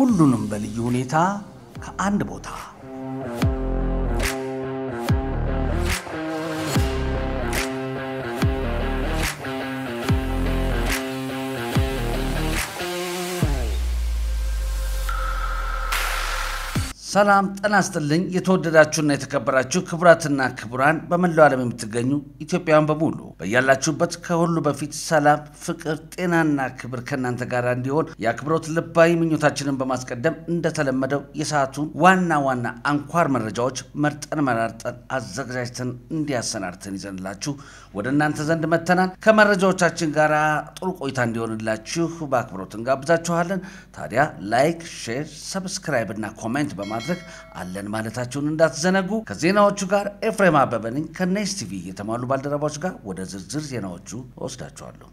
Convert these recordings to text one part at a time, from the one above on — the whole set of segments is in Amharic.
ሁሉንም በልዩ ሁኔታ ከአንድ ቦታ ሰላም ጤና ይስጥልኝ። የተወደዳችሁና የተከበራችሁ ክቡራትና ክቡራን በመላው ዓለም የምትገኙ ኢትዮጵያውያን በሙሉ በያላችሁበት ከሁሉ በፊት ሰላም፣ ፍቅር፣ ጤናና ክብር ከእናንተ ጋር እንዲሆን የአክብሮት ልባዊ ምኞታችንን በማስቀደም እንደተለመደው የሰዓቱን ዋና ዋና አንኳር መረጃዎች መርጠን መራርጠን አዘጋጅተን እንዲያሰናርትን ይዘንላችሁ ወደ እናንተ ዘንድ መተናል። ከመረጃዎቻችን ጋር ጥሩ ቆይታ እንዲሆንላችሁ በአክብሮት እንጋብዛችኋለን። ታዲያ ላይክ፣ ሼር፣ ሰብስክራይብ እና ኮሜንት በማድረግ አለን ማለታችሁን እንዳትዘነጉ። ከዜናዎቹ ጋር ኤፍሬም አበበ ነኝ ከኔስቲቪ የተሟሉ ባልደረባዎች ጋር ወደ ዝርዝር ዜናዎቹ ወስዳቸዋለሁ።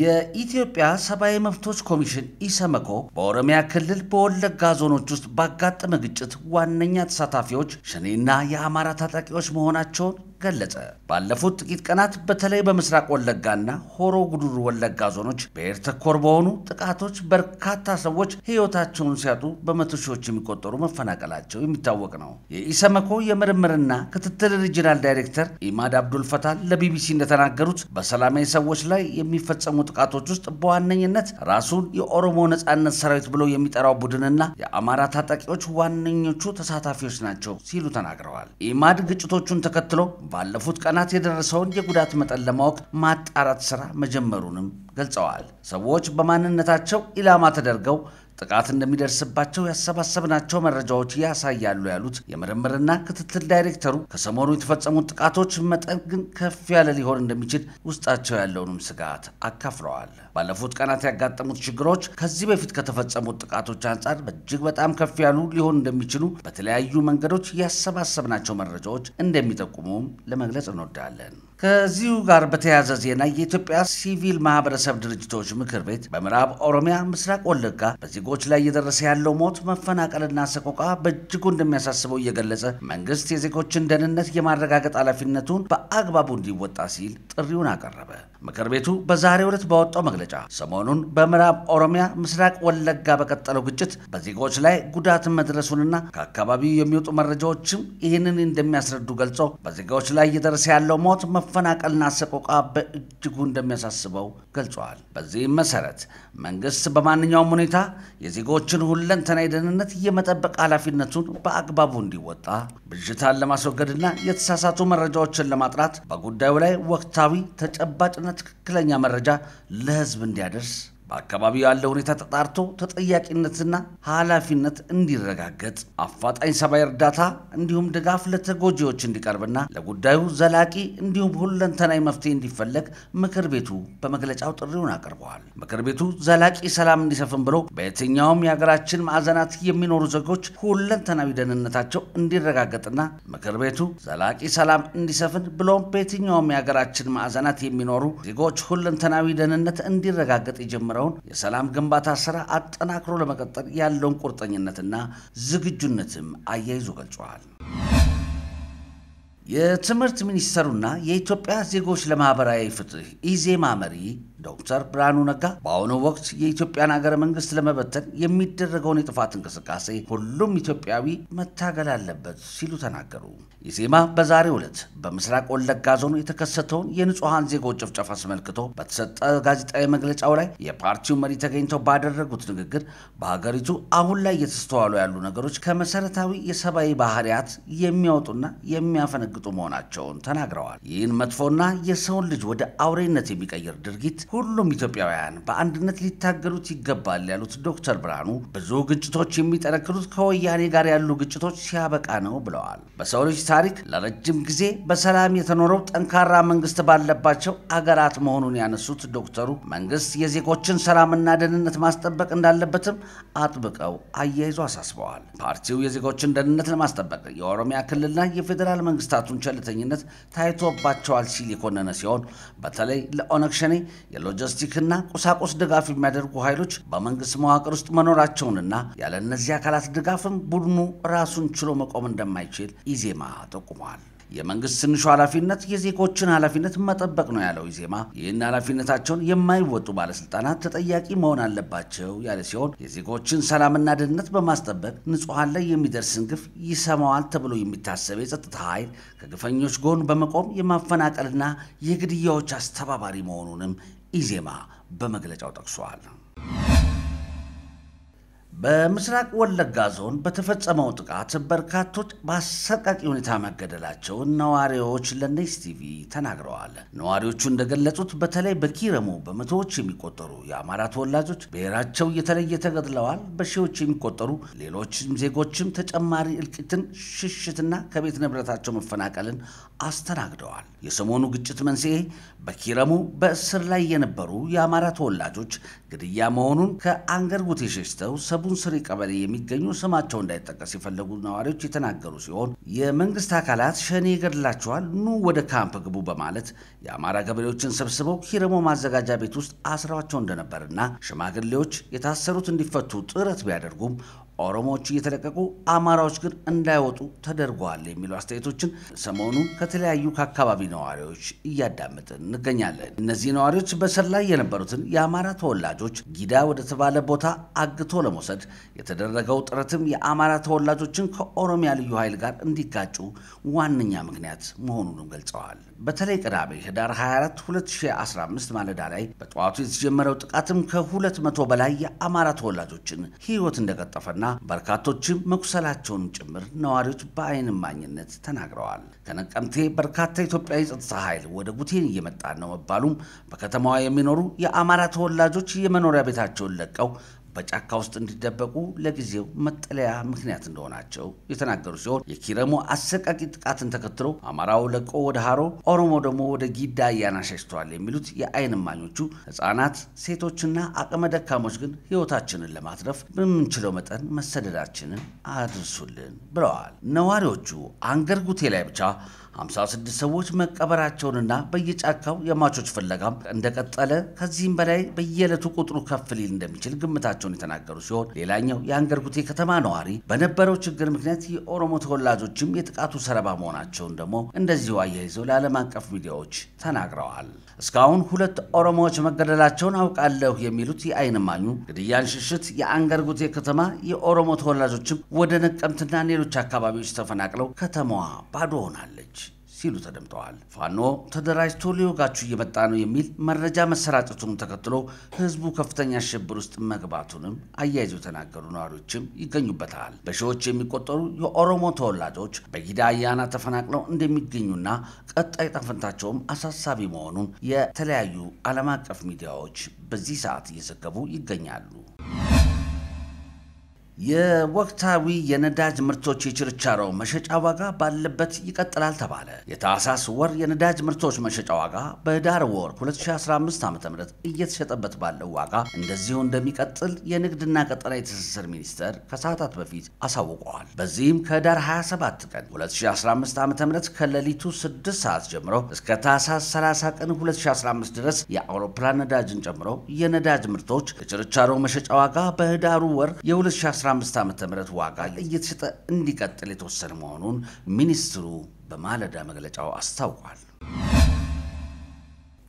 የኢትዮጵያ ሰብአዊ መብቶች ኮሚሽን ኢሰመኮ በኦሮሚያ ክልል በወለጋ ዞኖች ውስጥ ባጋጠመ ግጭት ዋነኛ ተሳታፊዎች ሸኔና የአማራ ታጣቂዎች መሆናቸውን ገለጸ። ባለፉት ጥቂት ቀናት በተለይ በምስራቅ ወለጋና ሆሮ ጉዱሩ ወለጋ ዞኖች ብሔር ተኮር በሆኑ ጥቃቶች በርካታ ሰዎች ሕይወታቸውን ሲያጡ በመቶ ሺዎች የሚቆጠሩ መፈናቀላቸው የሚታወቅ ነው። የኢሰመኮ የምርምርና ክትትል ሪጅናል ዳይሬክተር ኢማድ አብዱል ፈታል ለቢቢሲ እንደተናገሩት በሰላማዊ ሰዎች ላይ የሚፈጸሙ ጥቃቶች ውስጥ በዋነኝነት ራሱን የኦሮሞ ነጻነት ሰራዊት ብሎ የሚጠራው ቡድንና የአማራ ታጣቂዎች ዋነኞቹ ተሳታፊዎች ናቸው ሲሉ ተናግረዋል። ኢማድ ግጭቶቹን ተከትሎ ባለፉት ቀናት የደረሰውን የጉዳት መጠን ለማወቅ ማጣራት ስራ መጀመሩንም ገልጸዋል። ሰዎች በማንነታቸው ኢላማ ተደርገው ጥቃት እንደሚደርስባቸው ያሰባሰብናቸው መረጃዎች ያሳያሉ ያሉት የምርምርና ክትትል ዳይሬክተሩ ከሰሞኑ የተፈጸሙት ጥቃቶች መጠን ግን ከፍ ያለ ሊሆን እንደሚችል ውስጣቸው ያለውንም ስጋት አካፍለዋል። ባለፉት ቀናት ያጋጠሙት ችግሮች ከዚህ በፊት ከተፈጸሙት ጥቃቶች አንጻር እጅግ በጣም ከፍ ያሉ ሊሆን እንደሚችሉ በተለያዩ መንገዶች ያሰባሰብናቸው መረጃዎች እንደሚጠቁሙም ለመግለጽ እንወዳለን። ከዚሁ ጋር በተያያዘ ዜና የኢትዮጵያ ሲቪል ማህበረሰብ ድርጅቶች ምክር ቤት በምዕራብ ኦሮሚያ ምስራቅ ወለጋ በዜጎች ላይ እየደረሰ ያለው ሞት፣ መፈናቀልና ሰቆቃ በእጅጉ እንደሚያሳስበው እየገለጸ መንግስት የዜጎችን ደህንነት የማረጋገጥ ኃላፊነቱን በአግባቡ እንዲወጣ ሲል ጥሪውን አቀረበ። ምክር ቤቱ በዛሬው ዕለት ባወጣው መግለጫ ሰሞኑን በምዕራብ ኦሮሚያ ምስራቅ ወለጋ በቀጠለው ግጭት በዜጎች ላይ ጉዳት መድረሱንና ከአካባቢው የሚወጡ መረጃዎችም ይህንን እንደሚያስረዱ ገልጾ በዜጋዎች ላይ እየደረሰ ያለው ሞት መፈናቀልና ሰቆቃ በእጅጉ እንደሚያሳስበው ገልጸዋል። በዚህም መሰረት መንግስት በማንኛውም ሁኔታ የዜጎችን ሁለንተናዊ ደህንነት የመጠበቅ ኃላፊነቱን በአግባቡ እንዲወጣ፣ ብዥታን ለማስወገድና የተሳሳቱ መረጃዎችን ለማጥራት በጉዳዩ ላይ ወቅታዊ ተጨባጭና ትክክለኛ መረጃ ለህዝብ እንዲያደርስ በአካባቢው ያለው ሁኔታ ተጣርቶ ተጠያቂነትና ኃላፊነት እንዲረጋገጥ አፋጣኝ ሰብአዊ እርዳታ እንዲሁም ድጋፍ ለተጎጂዎች እንዲቀርብና ለጉዳዩ ዘላቂ እንዲሁም ሁለንተናዊ መፍትሄ እንዲፈለግ ምክር ቤቱ በመግለጫው ጥሪውን አቅርበዋል። ምክር ቤቱ ዘላቂ ሰላም እንዲሰፍን ብሎ በየትኛውም የሀገራችን ማዕዘናት የሚኖሩ ዜጎች ሁለንተናዊ ደህንነታቸው እንዲረጋገጥና ምክር ቤቱ ዘላቂ ሰላም እንዲሰፍን ብሎም በየትኛውም የሀገራችን ማዕዘናት የሚኖሩ ዜጎች ሁለንተናዊ ደህንነት እንዲረጋገጥ ይጀምራል የተጀመረውን የሰላም ግንባታ ስራ አጠናክሮ ለመቀጠል ያለውን ቁርጠኝነትና ዝግጁነትም አያይዞ ገልጸዋል። የትምህርት ሚኒስቴሩና የኢትዮጵያ ዜጎች ለማህበራዊ ፍትህ ኢዜማ መሪ ዶክተር ብርሃኑ ነጋ በአሁኑ ወቅት የኢትዮጵያን ሀገረ መንግስት ለመበተን የሚደረገውን የጥፋት እንቅስቃሴ ሁሉም ኢትዮጵያዊ መታገል አለበት ሲሉ ተናገሩ። ኢዜማ በዛሬው ዕለት በምስራቅ ወለጋ ዞን የተከሰተውን የንጹሐን ዜጎች ጭፍጨፍ አስመልክቶ በተሰጠ ጋዜጣዊ መግለጫው ላይ የፓርቲው መሪ ተገኝተው ባደረጉት ንግግር በሀገሪቱ አሁን ላይ እየተስተዋሉ ያሉ ነገሮች ከመሰረታዊ የሰብአዊ ባህሪያት የሚያወጡና የሚያፈነግጡ መሆናቸውን ተናግረዋል። ይህን መጥፎና የሰውን ልጅ ወደ አውሬነት የሚቀይር ድርጊት ሁሉም ኢትዮጵያውያን በአንድነት ሊታገሉት ይገባል ያሉት ዶክተር ብርሃኑ ብዙ ግጭቶች የሚጠነክሩት ከወያኔ ጋር ያሉ ግጭቶች ሲያበቃ ነው ብለዋል። በሰው ልጅ ታሪክ ለረጅም ጊዜ በሰላም የተኖረው ጠንካራ መንግስት ባለባቸው አገራት መሆኑን ያነሱት ዶክተሩ መንግስት የዜጎችን ሰላምና ደህንነት ማስጠበቅ እንዳለበትም አጥብቀው አያይዞ አሳስበዋል። ፓርቲው የዜጎችን ደህንነት ለማስጠበቅ የኦሮሚያ ክልልና የፌዴራል መንግስታቱን ቸልተኝነት ታይቶባቸዋል ሲል የኮነነ ሲሆን በተለይ ለኦነግ ሸኔ የሎጂስቲክና ቁሳቁስ ድጋፍ የሚያደርጉ ኃይሎች በመንግስት መዋቅር ውስጥ መኖራቸውንና ያለ እነዚህ አካላት ድጋፍም ቡድኑ ራሱን ችሎ መቆም እንደማይችል ኢዜማ ጠቁመዋል። የመንግስት ትንሹ ኃላፊነት የዜጎችን ኃላፊነት መጠበቅ ነው ያለው ኢዜማ ይህን ኃላፊነታቸውን የማይወጡ ባለስልጣናት ተጠያቂ መሆን አለባቸው ያለ ሲሆን የዜጎችን ሰላምና ደህንነት በማስጠበቅ ንጹሐን ላይ የሚደርስን ግፍ ይሰማዋል ተብሎ የሚታሰብ የጸጥታ ኃይል ከግፈኞች ጎን በመቆም የማፈናቀልና የግድያዎች አስተባባሪ መሆኑንም ኢዜማ በመግለጫው ጠቅሷል። በምስራቅ ወለጋ ዞን በተፈጸመው ጥቃት በርካቶች በአሰቃቂ ሁኔታ መገደላቸውን ነዋሪዎች ለኔስ ቲቪ ተናግረዋል። ነዋሪዎቹ እንደገለጹት በተለይ በኪረሙ በመቶዎች የሚቆጠሩ የአማራ ተወላጆች ብሔራቸው እየተለየ ተገድለዋል። በሺዎች የሚቆጠሩ ሌሎችም ዜጎችም ተጨማሪ እልቂትን፣ ሽሽትና ከቤት ንብረታቸው መፈናቀልን አስተናግደዋል። የሰሞኑ ግጭት መንስኤ በኪረሙ በእስር ላይ የነበሩ የአማራ ተወላጆች ግድያ መሆኑን ከአንገር ጉቴ ሸሽተው ስሪ ቀበሌ የሚገኙ ስማቸው እንዳይጠቀስ የፈለጉ ነዋሪዎች የተናገሩ ሲሆን የመንግስት አካላት ሸኔ ይገድላቸዋል፣ ኑ ወደ ካምፕ ግቡ በማለት የአማራ ገበሬዎችን ሰብስበው ኪረሞ ማዘጋጃ ቤት ውስጥ አስረዋቸው እንደነበርና ሽማግሌዎች የታሰሩት እንዲፈቱ ጥረት ቢያደርጉም ኦሮሞዎች እየተለቀቁ አማራዎች ግን እንዳይወጡ ተደርጓል የሚሉ አስተያየቶችን ሰሞኑን ከተለያዩ ከአካባቢ ነዋሪዎች እያዳመጥን እንገኛለን። እነዚህ ነዋሪዎች በስር ላይ የነበሩትን የአማራ ተወላጆች ጊዳ ወደተባለ ቦታ አግቶ ለመውሰድ የተደረገው ጥረትም የአማራ ተወላጆችን ከኦሮሚያ ልዩ ኃይል ጋር እንዲጋጩ ዋነኛ ምክንያት መሆኑንም ገልጸዋል። በተለይ ቅዳሜ ህዳር 24 2015 ማለዳ ላይ በጠዋቱ የተጀመረው ጥቃትም ከ200 በላይ የአማራ ተወላጆችን ህይወት እንደቀጠፈና መሞታቸውንና በርካቶችም መቁሰላቸውን ጭምር ነዋሪዎች በአይን ማኝነት ተናግረዋል። ከነቀምቴ በርካታ ኢትዮጵያዊ ጸጥታ ኃይል ወደ ጉቴን እየመጣ ነው መባሉም በከተማዋ የሚኖሩ የአማራ ተወላጆች የመኖሪያ ቤታቸውን ለቀው በጫካ ውስጥ እንዲደበቁ ለጊዜው መጠለያ ምክንያት እንደሆናቸው የተናገሩ ሲሆን የኪረሙ አሰቃቂ ጥቃትን ተከትሎ አማራው ለቆ ወደ ሀሮ፣ ኦሮሞ ደግሞ ወደ ጊዳ አያና ሸሽተዋል የሚሉት የአይን እማኞቹ ህጻናት፣ ሴቶችና አቅመ ደካሞች ግን ሕይወታችንን ለማትረፍ በምንችለው መጠን መሰደዳችንን አድርሱልን ብለዋል። ነዋሪዎቹ አንገርጉቴ ላይ ብቻ 56 ሰዎች መቀበራቸውንና በየጫካው የማቾች ፍለጋም እንደቀጠለ ከዚህም በላይ በየዕለቱ ቁጥሩ ከፍ ሊል እንደሚችል ግምታቸውን የተናገሩ ሲሆን ሌላኛው የአንገር ጉቴ ከተማ ነዋሪ በነበረው ችግር ምክንያት የኦሮሞ ተወላጆችም የጥቃቱ ሰለባ መሆናቸውን ደግሞ እንደዚሁ አያይዘው ለዓለም አቀፍ ሚዲያዎች ተናግረዋል። እስካሁን ሁለት ኦሮሞዎች መገደላቸውን አውቃለሁ የሚሉት የአይን ማኙ ግድያን ሽሽት የአንገር ጉቴ ከተማ የኦሮሞ ተወላጆችም ወደ ነቀምትና ሌሎች አካባቢዎች ተፈናቅለው ከተማዋ ባዶ ሆናለች። ሲሉ ተደምጠዋል። ፋኖ ተደራጅቶ ሊወጋችሁ እየመጣ ነው የሚል መረጃ መሰራጨቱን ተከትሎ ህዝቡ ከፍተኛ ሽብር ውስጥ መግባቱንም አያይዘው የተናገሩ ነዋሪዎችም ይገኙበታል። በሺዎች የሚቆጠሩ የኦሮሞ ተወላጆች በጊዳ አያና ተፈናቅለው እንደሚገኙና ቀጣይ ጠፈንታቸውም አሳሳቢ መሆኑን የተለያዩ ዓለም አቀፍ ሚዲያዎች በዚህ ሰዓት እየዘገቡ ይገኛሉ። የወቅታዊ የነዳጅ ምርቶች የችርቻሮ መሸጫ ዋጋ ባለበት ይቀጥላል ተባለ። የታህሳስ ወር የነዳጅ ምርቶች መሸጫ ዋጋ በህዳር ወር 2015 ዓ.ም እየተሸጠበት ባለው ዋጋ እንደዚሁ እንደሚቀጥል የንግድና ቀጠናዊ ትስስር ሚኒስቴር ከሰዓታት በፊት አሳውቀዋል። በዚህም ከህዳር 27 ቀን 2015 ዓ.ም ከሌሊቱ 6 ሰዓት ጀምሮ እስከ ታህሳስ 30 ቀን 2015 ድረስ የአውሮፕላን ነዳጅን ጨምሮ የነዳጅ ምርቶች የችርቻሮ መሸጫ ዋጋ በህዳሩ ወር የ2015 የ2015 ዋጋ እየተሸጠ እንዲቀጥል የተወሰነ መሆኑን ሚኒስትሩ በማለዳ መግለጫው አስታውቋል።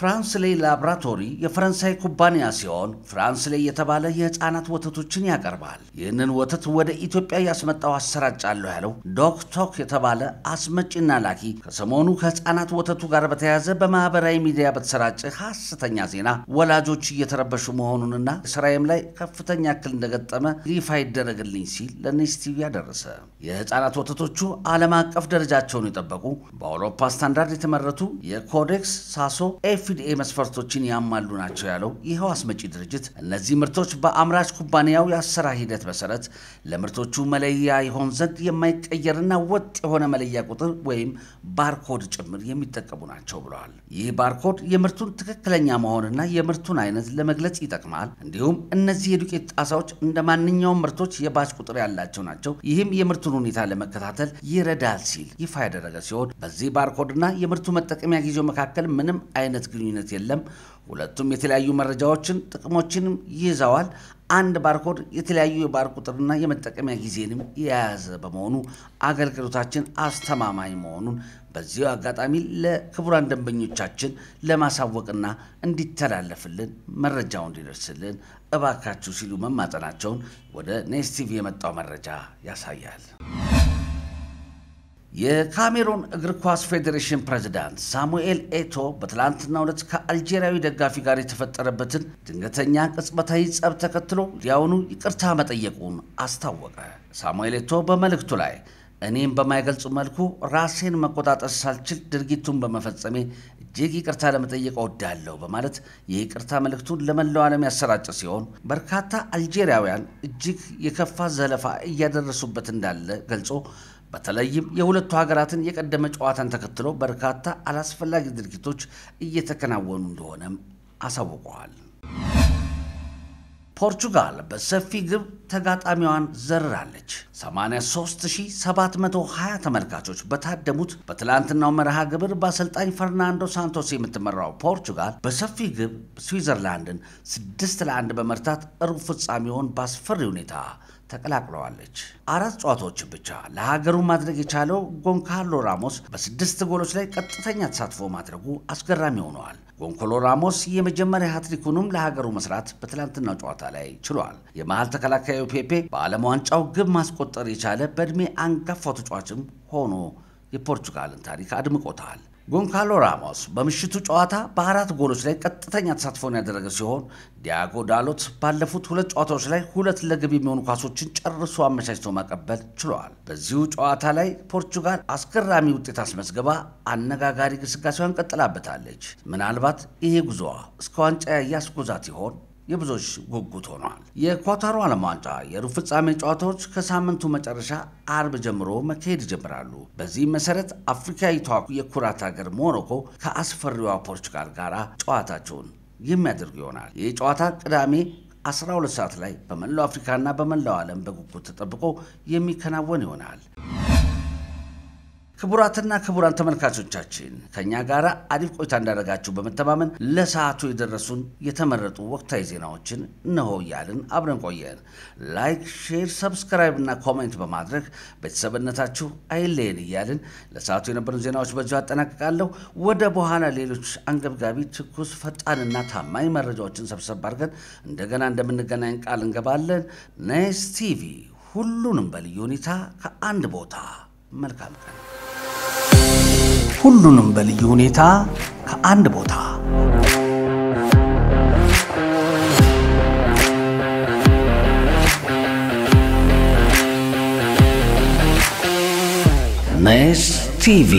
ፍራንስ ላይ ላብራቶሪ የፈረንሳይ ኩባንያ ሲሆን ፍራንስ ላይ የተባለ የህፃናት ወተቶችን ያቀርባል። ይህንን ወተት ወደ ኢትዮጵያ ያስመጣው አሰራጫለሁ ያለው ዶክቶክ የተባለ አስመጪና ላኪ ከሰሞኑ ከህፃናት ወተቱ ጋር በተያያዘ በማህበራዊ ሚዲያ በተሰራጨ ሀስተኛ ዜና ወላጆች እየተረበሹ መሆኑንና ስራዬም ላይ ከፍተኛ እክል እንደገጠመ ይፋ ይደረግልኝ ሲል ለኔስ ቲቪ ያደረሰ የህፃናት ወተቶቹ ዓለም አቀፍ ደረጃቸውን የጠበቁ በአውሮፓ ስታንዳርድ የተመረቱ የኮዴክስ ሳሶ ኤፍ የኤፍዲኤ መስፈርቶችን ያማሉ ናቸው ያለው ይኸው አስመጪ ድርጅት እነዚህ ምርቶች በአምራች ኩባንያው የአሰራር ሂደት መሰረት ለምርቶቹ መለያ ይሆን ዘንድ የማይቀየርና ወጥ የሆነ መለያ ቁጥር ወይም ባርኮድ ጭምር የሚጠቀሙ ናቸው ብለዋል። ይህ ባርኮድ የምርቱን ትክክለኛ መሆንና የምርቱን አይነት ለመግለጽ ይጠቅማል። እንዲሁም እነዚህ የዱቄት ጣሳዎች እንደ ማንኛውም ምርቶች የባች ቁጥር ያላቸው ናቸው። ይህም የምርቱን ሁኔታ ለመከታተል ይረዳል ሲል ይፋ ያደረገ ሲሆን በዚህ ባርኮድና የምርቱ መጠቀሚያ ጊዜው መካከል ምንም አይነት ግንኙነት የለም። ሁለቱም የተለያዩ መረጃዎችን ጥቅሞችንም ይይዘዋል። አንድ ባርኮድ የተለያዩ የባር ቁጥርና የመጠቀሚያ ጊዜንም የያዘ በመሆኑ አገልግሎታችን አስተማማኝ መሆኑን በዚሁ አጋጣሚ ለክቡራን ደንበኞቻችን ለማሳወቅና እንዲተላለፍልን መረጃው እንዲደርስልን እባካችሁ ሲሉ መማጠናቸውን ወደ ኔስቲቪ የመጣው መረጃ ያሳያል። የካሜሩን እግር ኳስ ፌዴሬሽን ፕሬዝዳንት ሳሙኤል ኤቶ በትላንትና ዕለት ከአልጄሪያዊ ደጋፊ ጋር የተፈጠረበትን ድንገተኛ ቅጽበታዊ ጸብ ተከትሎ ሊያውኑ ይቅርታ መጠየቁን አስታወቀ። ሳሙኤል ኤቶ በመልእክቱ ላይ እኔም በማይገልጹ መልኩ ራሴን መቆጣጠር ሳልችል ድርጊቱን በመፈጸሜ እጅግ ይቅርታ ለመጠየቅ እወዳለሁ በማለት የይቅርታ መልእክቱን ለመላው ዓለም ያሰራጨ ሲሆን በርካታ አልጄሪያውያን እጅግ የከፋ ዘለፋ እያደረሱበት እንዳለ ገልጾ በተለይም የሁለቱ ሀገራትን የቀደመ ጨዋታን ተከትሎ በርካታ አላስፈላጊ ድርጊቶች እየተከናወኑ እንደሆነም አሳውቀዋል። ፖርቹጋል በሰፊ ግብ ተጋጣሚዋን ዘርራለች። 83720 ተመልካቾች በታደሙት በትላንትናው መርሃ ግብር በአሰልጣኝ ፈርናንዶ ሳንቶስ የምትመራው ፖርቹጋል በሰፊ ግብ ስዊዘርላንድን 6 ለአንድ በመርታት ሩብ ፍጻሜውን በአስፈሪ ሁኔታ ተቀላቅለዋለች። አራት ጨዋታዎች ብቻ ለሀገሩ ማድረግ የቻለው ጎንካሎ ራሞስ በስድስት ጎሎች ላይ ቀጥተኛ ተሳትፎ ማድረጉ አስገራሚ ሆነዋል። ጎንኮሎ ራሞስ የመጀመሪያ ሀትሪኩንም ለሀገሩ መስራት በትላንትናው ጨዋታ ላይ ችሏል። የመሀል ተከላካዩ ፔፔ በዓለም ዋንጫው ግብ ማስቆጠር የቻለ በእድሜ አንጋፋው ተጫዋችም ሆኖ የፖርቹጋልን ታሪክ አድምቆታል። ጎንካሎ ራሞስ በምሽቱ ጨዋታ በአራት ጎሎች ላይ ቀጥተኛ ተሳትፎን ያደረገ ሲሆን ዲያጎ ዳሎት ባለፉት ሁለት ጨዋታዎች ላይ ሁለት ለግብ የሚሆኑ ኳሶችን ጨርሶ አመቻችቶ ማቀበል ችለዋል። በዚሁ ጨዋታ ላይ ፖርቹጋል አስገራሚ ውጤት አስመዝግባ አነጋጋሪ ግስጋሴዋን ቀጥላበታለች። ምናልባት ይሄ ጉዞዋ እስከ ዋንጫ ያስጎዛት ይሆን? የብዙዎች ጉጉት ሆኗል። የኳታሩ ዓለም ዋንጫ የሩብ ፍጻሜ ጨዋታዎች ከሳምንቱ መጨረሻ አርብ ጀምሮ መካሄድ ይጀምራሉ። በዚህ መሰረት አፍሪካዊቷ የኩራት ሀገር ሞሮኮ ከአስፈሪዋ ፖርቹጋል ጋር ጨዋታቸውን የሚያደርጉ ይሆናል። ይህ ጨዋታ ቅዳሜ 12 ሰዓት ላይ በመላው አፍሪካና በመላው ዓለም በጉጉት ተጠብቆ የሚከናወን ይሆናል። ክቡራትና ክቡራን ተመልካቾቻችን ከእኛ ጋር አሪፍ ቆይታ እንዳደረጋችሁ በመተማመን ለሰዓቱ የደረሱን የተመረጡ ወቅታዊ ዜናዎችን እነሆ እያልን አብረን ቆየን። ላይክ፣ ሼር፣ ሰብስክራይብ እና ኮሜንት በማድረግ ቤተሰብነታችሁ አይለየን እያልን ለሰዓቱ የነበሩን ዜናዎች በዚሁ አጠናቅቃለሁ። ወደ በኋላ ሌሎች አንገብጋቢ፣ ትኩስ፣ ፈጣንና ታማኝ መረጃዎችን ሰብሰብ አድርገን እንደገና እንደምንገናኝ ቃል እንገባለን። ቲቪ ሁሉንም በልዩ ሁኔታ ከአንድ ቦታ መልካም ቀን። ሁሉንም በልዩ ሁኔታ ከአንድ ቦታ ናይስ ቲቪ